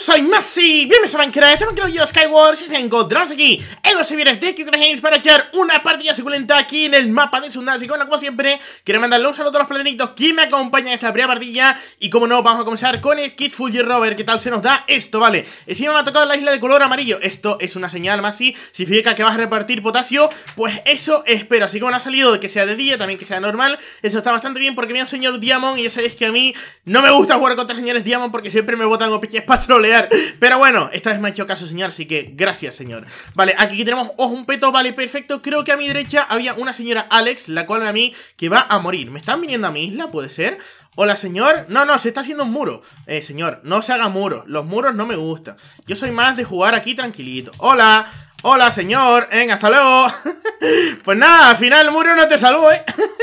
soy Masi, bienvenidos a Minecraft, Estamos aquí yo Skyward, si tengo encontramos aquí en los servidores de Games para echar una partida suculenta aquí en el mapa de Sundance y como siempre, quiero mandarle un saludo a los platinitos que me acompañan en esta primera partida y como no, vamos a comenzar con el Kit Fuji Rover, qué tal se nos da esto, vale encima me ha tocado la isla de color amarillo, esto es una señal, Masi, significa que vas a repartir potasio, pues eso espero, así como ha salido de que sea de día, también que sea normal, eso está bastante bien porque me han enseñado señor Diamond y ya sabéis que a mí no me gusta jugar contra señores Diamond porque siempre me botan los piches patroles pero bueno, esta vez me ha hecho caso, señor, así que gracias, señor. Vale, aquí tenemos un peto, vale, perfecto. Creo que a mi derecha había una señora Alex, la cual a mí que va a morir. ¿Me están viniendo a mi isla? ¿Puede ser? Hola, señor. No, no, se está haciendo un muro. Eh, señor, no se haga muro. Los muros no me gustan. Yo soy más de jugar aquí tranquilito. Hola. Hola, señor. Venga, hasta luego. pues nada, al final el muro no te salvó, ¿eh?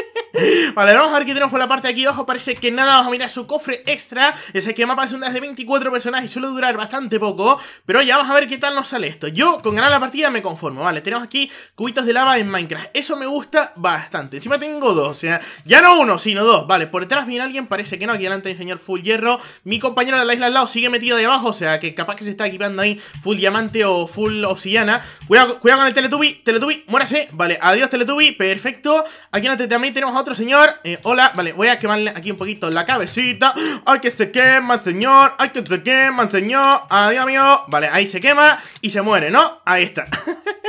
Vale, vamos a ver qué tenemos por la parte de aquí abajo Parece que nada, vamos a mirar su cofre extra Ese que mapa es un de 24 personajes y suele durar bastante poco Pero ya vamos a ver qué tal nos sale esto Yo con ganar la partida me conformo, vale Tenemos aquí cubitos de lava en Minecraft Eso me gusta bastante, encima tengo dos O sea, ya no uno, sino dos Vale, por detrás viene alguien, parece que no, aquí delante el señor Full Hierro Mi compañero de la isla al lado sigue metido de abajo O sea, que capaz que se está equipando ahí Full Diamante o Full Obsidiana Cuidado, cuidado con el teletubi teletubi muérase Vale, adiós teletubi perfecto Aquí no también tenemos otro otro señor eh, Hola, vale, voy a quemarle aquí un poquito la cabecita Ay, que se quema, señor Ay, que se quema, señor Adiós, mío! Vale, ahí se quema y se muere, ¿no? Ahí está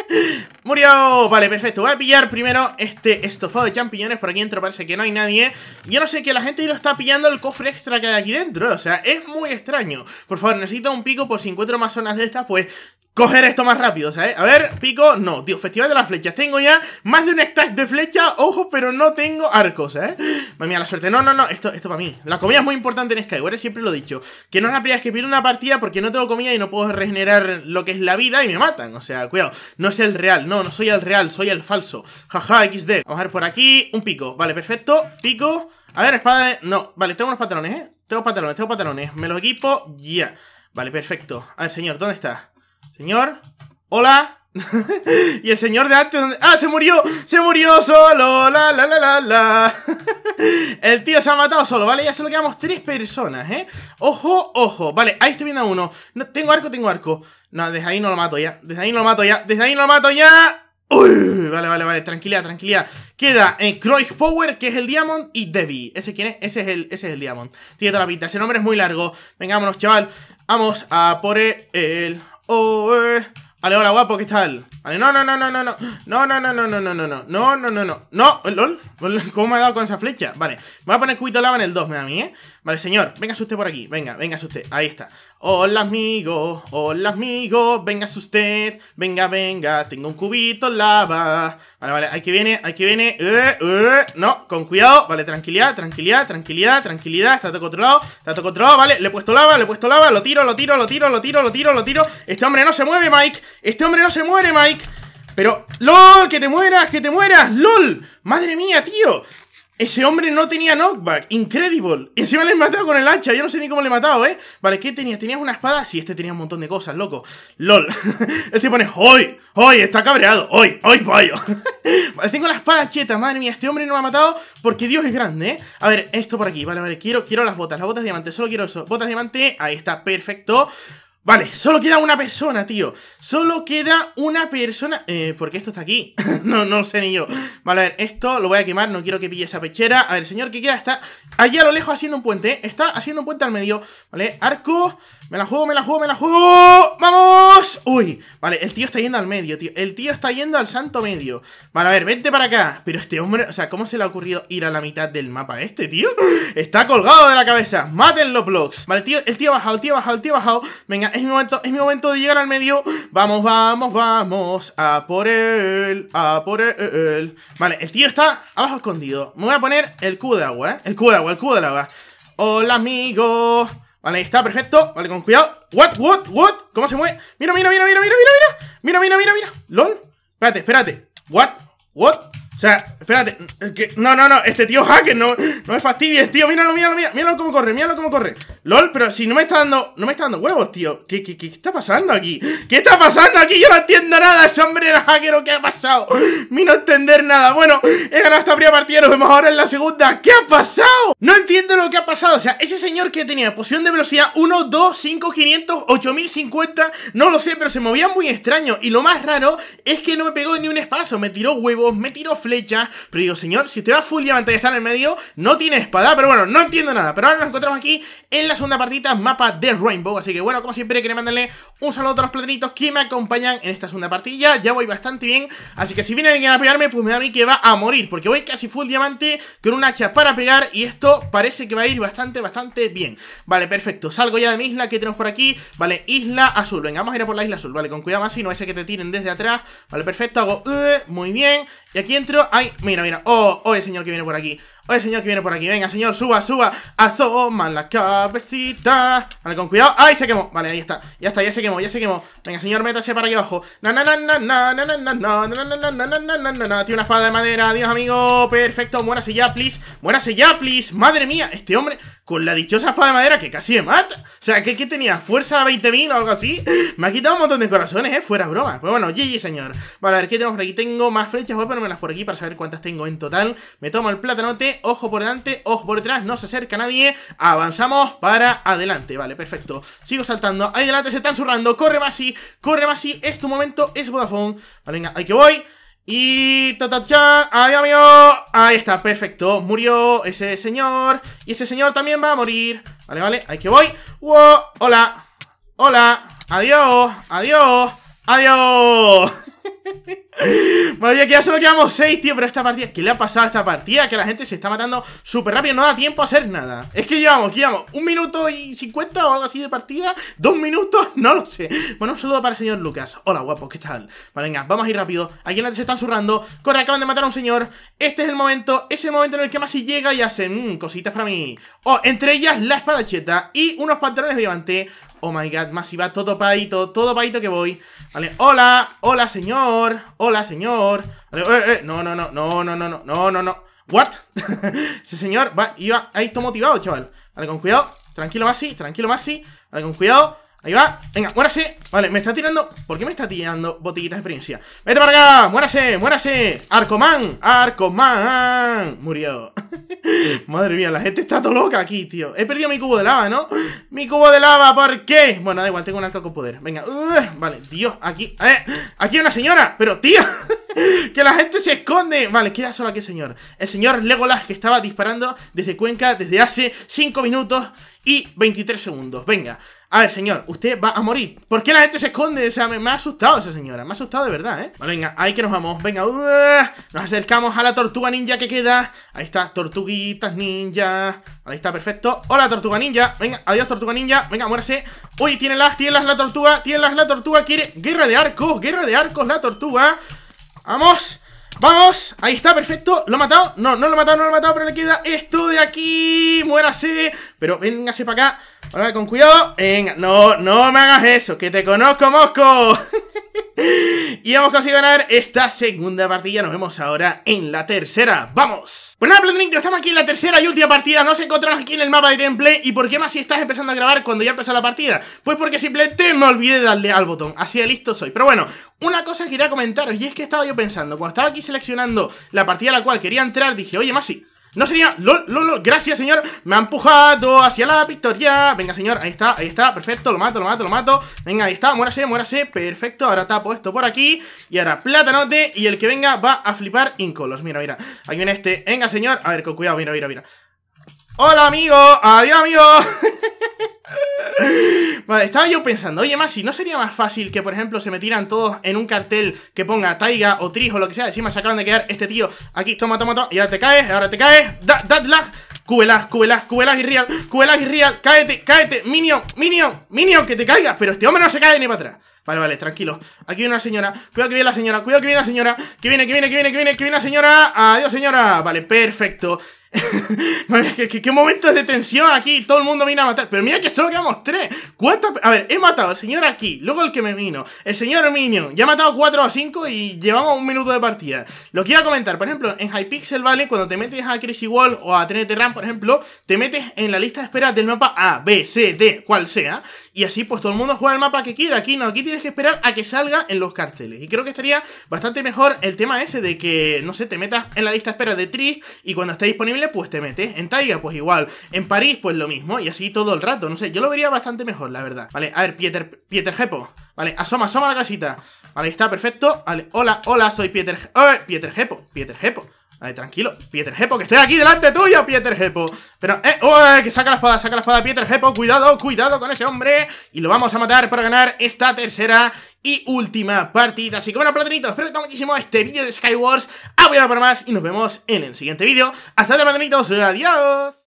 Murió, vale, perfecto, voy a pillar primero este estofado de champiñones Por aquí dentro parece que no hay nadie Yo no sé que la gente no está pillando el cofre extra que hay aquí dentro O sea, es muy extraño Por favor, necesito un pico por si encuentro más zonas de estas Pues coger esto más rápido, ¿sabes? A ver, pico, no, tío, festival de las flechas. Tengo ya más de un stack de flecha ojo, pero no tengo arcos, ¿eh? Madre la suerte. No, no, no, esto, esto para mí. La comida es muy importante en Skyward, siempre lo he dicho. Que no es la primera que pido una partida porque no tengo comida y no puedo regenerar lo que es la vida y me matan. O sea, cuidado, no es el real, no, no soy el real, soy el falso. Jaja, XD. Vamos a ver por aquí, un pico. Vale, perfecto, pico. A ver, espada de... No, vale, tengo unos pantalones ¿eh? Tengo pantalones, tengo pantalones. Me los equipo, ya. Vale, perfecto. A ver, señor, ¿dónde está? Señor, hola. y el señor de antes, ¡ah, se murió! ¡Se murió solo! ¡La, la, la, la, la! el tío se ha matado solo, ¿vale? Ya solo quedamos tres personas, ¿eh? ¡Ojo, ojo! Vale, ahí estoy viendo a uno. tengo arco, tengo arco. No, desde ahí no lo mato ya. Desde ahí no lo mato ya. Desde ahí no lo mato ya. Uy, vale, vale, vale, tranquilidad, tranquilidad. Queda en eh, Croix Power, que es el Diamond, y Debbie. ¿Ese quién es? Ese es el, ese es el Diamond. Tiene toda la pinta. Ese nombre es muy largo. Vengámonos, chaval. Vamos a por el. Oh, eh. Ale, hola, guapo, ¿qué tal? No, no, no, no, no, no. No, no, no, no, no, no, no, no. No, no, no, no. No, lol. ¿Cómo me ha dado con esa flecha? Vale. Me voy a poner cubito lava en el 2, me da a mí, ¿eh? Vale, señor. venga usted por aquí. Venga, venga usted. Ahí está. Hola, amigo. Hola, amigo. venga usted. Venga, venga. Tengo un cubito lava. Vale, vale. Aquí viene, aquí viene. Eh, eh. No, con cuidado. Vale, tranquilidad, tranquilidad, tranquilidad, tranquilidad. Está todo controlado. Está todo controlado. Vale, le he puesto lava, le he puesto lava. Lo tiro, lo tiro, lo tiro, lo tiro, lo tiro, lo tiro. Este hombre no se mueve, Mike. Este hombre no se muere, Mike. Pero, LOL, que te mueras, que te mueras, LOL. Madre mía, tío. Ese hombre no tenía knockback, incredible. Y encima le he matado con el hacha, yo no sé ni cómo le he matado, ¿eh? Vale, ¿qué tenías? ¿Tenías una espada? Sí, este tenía un montón de cosas, loco. LOL. este pone, hoy, hoy, está cabreado, hoy, hoy fallo. vale, tengo la espada cheta, madre mía, este hombre no me ha matado porque Dios es grande, ¿eh? A ver, esto por aquí, vale, vale, quiero, quiero las botas, las botas de diamante, solo quiero eso. Botas de diamante, ahí está, perfecto. Vale, solo queda una persona, tío. Solo queda una persona. Eh, ¿Por qué esto está aquí? no, no sé ni yo. Vale, a ver, esto lo voy a quemar. No quiero que pille esa pechera. A ver, señor, ¿qué queda? Está allí a lo lejos haciendo un puente. ¿eh? Está haciendo un puente al medio. Vale, arco. Me la juego, me la juego, me la juego. ¡Vamos! Uy, vale, el tío está yendo al medio, tío. El tío está yendo al santo medio. Vale, a ver, vente para acá. Pero este hombre, o sea, ¿cómo se le ha ocurrido ir a la mitad del mapa este, tío? Está colgado de la cabeza. Maten los blocks. Vale, tío, el tío ha bajado, el tío ha bajado, el tío ha bajado. Venga, es mi momento, es mi momento de llegar al medio. Vamos, vamos, vamos. A por él, a por él. Vale, el tío está abajo escondido. Me voy a poner el cubo de agua, ¿eh? El cubo de agua, el cubo de agua. Hola, amigo. Vale, ahí está, perfecto. Vale, con cuidado. What, what, what? ¿Cómo se mueve? Mira, mira, mira, mira, mira, mira, mira. Mira, mira, mira, mira. LOL. Espérate, espérate. What, what? O sea, espérate. no, no, no. Este tío hacker, no, no me fastidies, tío. Míralo, míralo, míralo. Míralo cómo corre, míralo cómo corre. LOL, pero si no me está dando. No me está dando huevos, tío. ¿Qué, está pasando aquí? ¿Qué está pasando aquí? Yo no entiendo nada. Ese hombre era hacker o qué ha pasado. Mi no entender nada. Bueno, he ganado esta primera partida. Nos vemos ahora en la segunda. ¿Qué ha pasado? No entiendo lo que ha pasado. O sea, ese señor que tenía poción de velocidad 1, 2, 5, 500, 8050. No lo sé, pero se movía muy extraño. Y lo más raro es que no me pegó ni un espacio. Me tiró huevos, me tiró flecha. Pero digo, señor, si te va full diamante y está en el medio, no tiene espada. Pero bueno, no entiendo nada. Pero ahora nos encontramos aquí en la segunda partita, mapa de Rainbow. Así que bueno, como siempre, quería mandarle un saludo a todos los platinitos que me acompañan en esta segunda partida. Ya voy bastante bien. Así que si viene alguien a pegarme, pues me da a mí que va a morir. Porque voy casi full diamante con un hacha para pegar. Y esto parece que va a ir bastante, bastante bien. Vale, perfecto. Salgo ya de mi isla que tenemos por aquí. Vale, isla azul. Venga, vamos a ir por la isla azul. Vale, con cuidado más no es que te tiren desde atrás. Vale, perfecto. Hago... muy bien. Y aquí entro Ay, mira, mira. Oh, oh, el señor que viene por aquí. Oye, señor, que viene por aquí. Venga, señor, suba, suba. Asoma la cabecita. Vale, con cuidado. ¡Ay, se quemó! Vale, ahí está. Ya está, ya se quemó, ya se quemó. Venga, señor, métase para aquí abajo. Na, na, na, na, na, na, na, na, Tiene una espada de madera. Adiós, amigo. Perfecto. Muérase ya, please. Muérase ya, please. Madre mía, este hombre con la dichosa espada de madera que casi me mata. O sea, que, tenía fuerza 20.000 o algo así. Me ha quitado un montón de corazones, ¿eh? Fuera broma. Pues bueno, GG, señor. Vale, a ver, ¿qué tenemos por aquí? Tengo más flechas. Voy a ponérmelas por aquí para saber cuántas tengo en total. Me tomo el platanote ojo por delante, ojo por detrás, no se acerca nadie, avanzamos para adelante, vale, perfecto, sigo saltando, ahí delante se están zurrando, corre Masi, corre Masi, es tu momento, es Vodafone, vale, venga, ahí que voy, y... Ta, ¡Adiós, amigo! Ahí está, perfecto. Murió ese señor. Y ese señor también va a morir. Vale, vale, ahí que voy. ¡Hola! ¡Hola! ¡Adiós! ¡Adiós! ¡Adiós! Madre que ya solo quedamos 6, tío. Pero esta partida, ¿qué le ha pasado a esta partida? Que la gente se está matando súper rápido. No da tiempo a hacer nada. Es que llevamos, llevamos un minuto y 50 o algo así de partida. Dos minutos, no lo sé. Bueno, un saludo para el señor Lucas. Hola, guapo, ¿qué tal? Vale, venga, vamos a ir rápido. Aquí en la se están zurrando. Corre, acaban de matar a un señor. Este es el momento. Es el momento en el que Masi llega y hacen mm, cositas para mí. Oh, entre ellas la espadacheta y unos pantalones de diamante. Oh my god, Masi va todo paito, todo paito que voy. Vale, hola, hola, señor hola, señor. Eh, eh, eh, no, no, no, no, no, no, no, no, no, ¿What? Ese señor va, iba ahí todo motivado, chaval. Vale, con cuidado. Tranquilo, Masi, tranquilo, Masi. Vale, con cuidado. Ahí va, venga, muérase Vale, me está tirando, ¿por qué me está tirando botiquitas de experiencia? ¡Vete para acá! ¡Muérase! ¡Muérase! ¡Arcomán! ¡Arcomán! Murió Madre mía, la gente está todo loca aquí, tío He perdido mi cubo de lava, ¿no? ¡Mi cubo de lava! ¿Por qué? Bueno, da igual, tengo un arco con poder Venga, vale, Dios, aquí eh, Aquí hay una señora, pero tío que la gente se esconde. Vale, queda solo aquí señor. El señor Legolas que estaba disparando desde Cuenca desde hace 5 minutos y 23 segundos. Venga, a ver, señor, usted va a morir. ¿Por qué la gente se esconde? O sea, me, ha asustado esa señora. Me ha asustado de verdad, ¿eh? Bueno, venga, ahí que nos vamos. Venga, uuuh, nos acercamos a la tortuga ninja que queda. Ahí está, tortuguitas ninja. Ahí está, perfecto. Hola, tortuga ninja. Venga, adiós, tortuga ninja. Venga, muérase. Uy, tiene las, tiene las la tortuga. Tiene las la tortuga. Quiere guerra de arcos, guerra de arcos, la tortuga. Vamos. ¡Vamos! Ahí está, perfecto. ¿Lo he matado? No, no lo he matado, no lo he matado, pero le queda esto de aquí. Muérase. Pero véngase para acá. Ahora con cuidado. Venga, no, no me hagas eso, que te conozco, Mosco. y hemos conseguido ganar esta segunda partida. Nos vemos ahora en la tercera. ¡Vamos! Bueno, pues nada, estamos aquí en la tercera y última partida. Nos encontramos aquí en el mapa de Temple. ¿Y por qué más si estás empezando a grabar cuando ya empezó la partida? Pues porque simplemente me olvidé de darle al botón. Así de listo soy. Pero bueno, una cosa que quería comentaros y es que estaba yo pensando, cuando estaba aquí seleccionando la partida a la cual quería entrar, dije, oye, Masi, no, sería... lol, lol, gracias, señor Me ha empujado hacia la victoria Venga, señor, ahí está, ahí está, perfecto Lo mato, lo mato, lo mato, venga, ahí está, muérase, muérase Perfecto, ahora tapo esto por aquí Y ahora plátanote. y el que venga va a flipar Incolos, mira, mira, aquí viene este Venga, señor, a ver, con cuidado, mira, mira, mira Hola, amigo, adiós, amigo Vale, estaba yo pensando, oye, más no sería más fácil que, por ejemplo, se metieran todos en un cartel que ponga Taiga o Trijo o lo que sea. Encima se acaban de quedar este tío aquí, toma, toma, toma, y ahora te caes, ahora te caes, dad, dad lag, cubelas, cubelas, cubelas y real, cubelas y real, cáete, cáete, minion, minion, minion, que te caigas, pero este hombre no se cae ni para atrás. Vale, vale, tranquilo. Aquí viene una señora. Cuidado que viene la señora. Cuidado que viene la señora. Que viene, que viene, que viene, que viene, que viene la señora. Adiós, señora. Vale, perfecto. ¿Qué, ¿Qué, momento de tensión aquí, todo el mundo viene a matar. Pero mira que solo quedamos tres. ¿Cuántas? A ver, he matado al señor aquí, luego el que me vino, el señor Minion. Ya he matado 4 a 5 y llevamos un minuto de partida. Lo que iba a comentar, por ejemplo, en Hypixel, ¿vale? Cuando te metes a Crazy Wall o a TNT RAM, por ejemplo, te metes en la lista de espera del mapa A, B, C, D, cual sea. Y así pues todo el mundo juega el mapa que quiera. Aquí no, aquí tienes que esperar a que salga en los carteles. Y creo que estaría bastante mejor el tema ese de que, no sé, te metas en la lista de espera de Tris y cuando esté disponible pues te metes. En Taiga pues igual. En París pues lo mismo. Y así todo el rato. No sé, yo lo vería bastante mejor, la verdad. Vale, a ver, Pieter, Pieter Gepo. Vale, asoma, asoma la casita. Vale, está perfecto. Vale, hola, hola, soy Pieter... Pieter Gepo, Pieter Gepo ver, tranquilo, Pieter Hepo, que estoy aquí delante tuyo, Pieter Hepo Pero, eh, que saca la espada, saca la espada, Pieter Hepo Cuidado, cuidado con ese hombre Y lo vamos a matar para ganar esta tercera y última partida Así que bueno, platanitos, espero que muchísimo este vídeo de Skywars Apoyado para más y nos vemos en el siguiente vídeo Hasta luego, platanitos, adiós